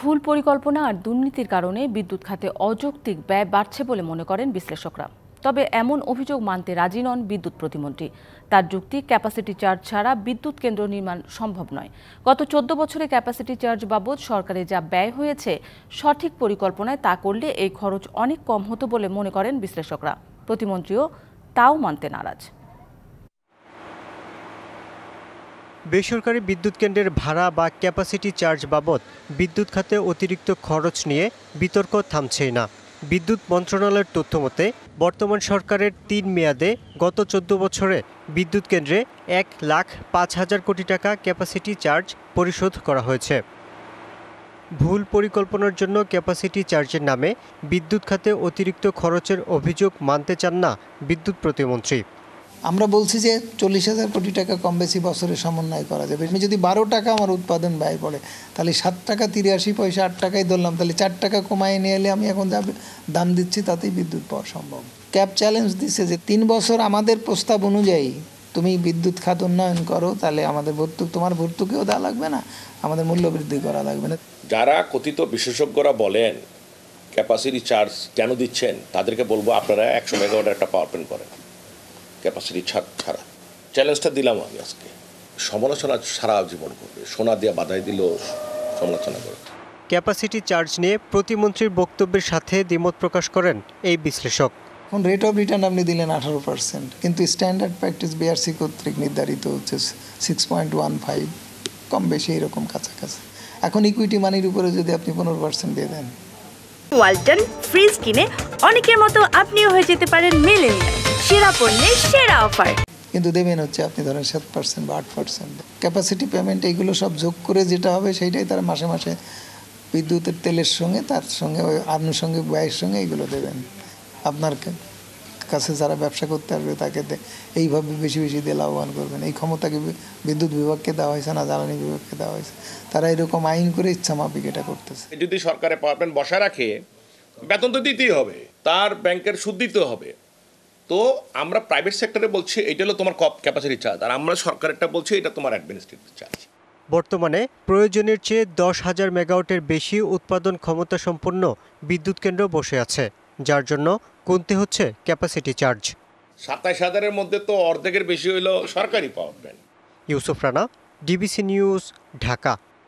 ভুল পরিকল্পনা আর দুর্নীতির কারণে বিদ্যুৎ খাতে অযৌক্তিক ব্যয় বাড়ছে বলে মনে করেন বিশ্লেষকরা তবে এমন অভিযোগ মানতে রাজি নন বিদ্যুৎ প্রতিমন্ত্রী তার যুক্তি ক্যাপাসিটি চার্জ ছাড়া বিদ্যুৎ কেন্দ্র নির্মাণ সম্ভব নয় গত চোদ্দ বছরে ক্যাপাসিটি চার্জ বাবদ সরকারে যা ব্যয় হয়েছে সঠিক পরিকল্পনায় তা করলে এই খরচ অনেক কম হতো বলে মনে করেন বিশ্লেষকরা প্রতিমন্ত্রীও তাও মানতে নারাজ বেসরকারি বিদ্যুৎ কেন্দ্রের ভাড়া বা ক্যাপাসিটি চার্জ বাবদ বিদ্যুৎ খাতে অতিরিক্ত খরচ নিয়ে বিতর্ক থামছেই না বিদ্যুৎ মন্ত্রণালয়ের তথ্য মতে বর্তমান সরকারের তিন মেয়াদে গত চোদ্দ বছরে বিদ্যুৎ কেন্দ্রে এক লাখ পাঁচ হাজার কোটি টাকা ক্যাপাসিটি চার্জ পরিশোধ করা হয়েছে ভুল পরিকল্পনার জন্য ক্যাপাসিটি চার্জের নামে বিদ্যুৎ খাতে অতিরিক্ত খরচের অভিযোগ মানতে চান না বিদ্যুৎ প্রতিমন্ত্রী আমরা বলছি যে চল্লিশ হাজার কোটি টাকা কম বেশি বছরে সমন্বয় করা যাবে আমি যদি বারো টাকা আমার উৎপাদন ব্যয় পড়ে তাহলে সাত টাকা তিরাশি পয়সা আট টাকায় ধরলাম তাহলে চার টাকা কমায় নিয়ে এলে আমি এখন যা দাম দিচ্ছি তাতেই বিদ্যুৎ পাওয়া সম্ভব ক্যাব চ্যালেঞ্জ দিচ্ছে যে তিন বছর আমাদের প্রস্তাব অনুযায়ী তুমি বিদ্যুৎ খাত উন্নয়ন করো তাহলে আমাদের ভর্তুক তোমার ভর্তুকিও দেওয়া লাগবে না আমাদের মূল্য বৃদ্ধি করা লাগবে না যারা কথিত বিশেষজ্ঞরা বলেন ক্যাপাসিটি চার্জ কেন দিচ্ছেন তাদেরকে বলবো আপনারা একশো মেগাওয়াট একটা পাওয়ার প্ল্যান্ট করেন ক্যাপাসিটি ছাড়া চ্যালেঞ্জটা দিলাম আমি আজকে সমালোচনা সারা জীবন করবে সোনা দিয়ে বাধাই দিল সমালোচনা করে ক্যাপাসিটি চার্জ নিয়ে প্রতিমন্ত্রীর বক্তব্যের সাথে দ্বিমত প্রকাশ করেন এই বিশ্লেষক এখন রেট অফ রিটার্ন আপনি দিলেন আঠারো পার্সেন্ট কিন্তু স্ট্যান্ডার্ড প্র্যাকটিস বিআরসি কর্তৃক নির্ধারিত হচ্ছে সিক্স পয়েন্ট ওয়ান ফাইভ কম বেশি এরকম কাছাকাছি এখন ইকুইটি মানির উপরে যদি আপনি পনেরো পার্সেন্ট দিয়ে দেন ওয়ালটন ফ্রিজ কিনে অনেকের মতো আপনিও হয়ে যেতে পারেন মেলেনিয়া সেরা পণ্যে সেরা অফার কিন্তু দেবেন হচ্ছে আপনি ধরেন সাত পার্সেন্ট বা আট পার্সেন্ট ক্যাপাসিটি পেমেন্ট এইগুলো সব যোগ করে যেটা হবে সেইটাই তারা মাসে মাসে বিদ্যুতের তেলের সঙ্গে তার সঙ্গে ওই আনুষঙ্গিক ব্যয়ের সঙ্গে এইগুলো দেবেন আপনার কাছে যারা ব্যবসা করতে আসবে তাকে এইভাবে বেশি বেশি দিয়ে লাভবান করবেন এই ক্ষমতাকে বিদ্যুৎ বিভাগকে দেওয়া হয়েছে না জ্বালানি বিভাগকে দেওয়া হয়েছে তারা এরকম আইন করে ইচ্ছা মাফিক এটা করতেছে যদি সরকারের পাওয়ার প্ল্যান্ট বসা রাখে বেতন তো দিতেই হবে তার ব্যাংকের সুদ দিতে হবে তো আমরা প্রাইভেট সেক্টরে বলছি এটা হলো তোমার ক্যাপাসিটি চার্জ আর আমরা সরকারেরটা বলছি এটা তোমার অ্যাডমিনিস্ট্রেটিভ চার্জ বর্তমানে প্রয়োজনের চেয়ে দশ হাজার মেগাওয়াটের বেশি উৎপাদন ক্ষমতা সম্পন্ন বিদ্যুৎ কেন্দ্র বসে আছে যার জন্য কমতে হচ্ছে ক্যাপাসিটি চার্জ সাতাশ হাজারের মধ্যে তো অর্ধেকের বেশি হইল সরকারি power bank Yusuf Rana DBC news Dhaka